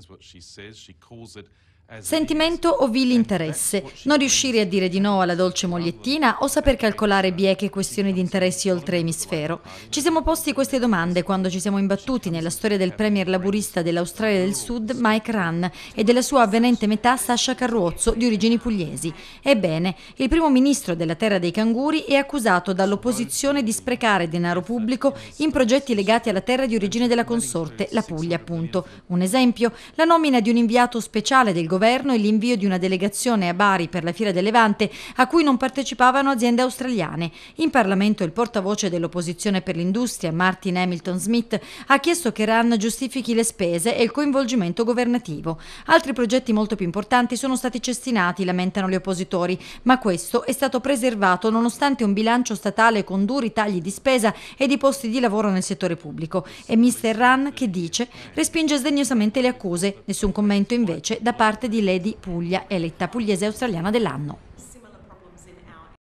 is what she says. She calls it Esatto. Sentimento o vile eh, interesse? Eh, non riuscire a dire di no alla dolce mogliettina o saper calcolare bieche questioni di interessi oltre emisfero? Ci siamo posti queste domande quando ci siamo imbattuti nella storia del eh, premier laburista dell'Australia del Sud Mike Rann e della sua avvenente metà Sasha Carruozzo di origini pugliesi. Ebbene, il primo ministro della terra dei canguri è accusato dall'opposizione di sprecare denaro pubblico in progetti legati alla terra di origine della consorte, la Puglia appunto. Un esempio, la nomina di un inviato speciale del governo governo e l'invio di una delegazione a Bari per la Fiera del Levante a cui non partecipavano aziende australiane. In Parlamento il portavoce dell'opposizione per l'industria, Martin Hamilton Smith, ha chiesto che RAN giustifichi le spese e il coinvolgimento governativo. Altri progetti molto più importanti sono stati cestinati, lamentano gli oppositori, ma questo è stato preservato nonostante un bilancio statale con duri tagli di spesa e di posti di lavoro nel settore pubblico. E Mr. Ran, che dice, respinge sdegnosamente le accuse, nessun commento invece da parte parte di Lady Puglia, eletta pugliese australiana dell'anno.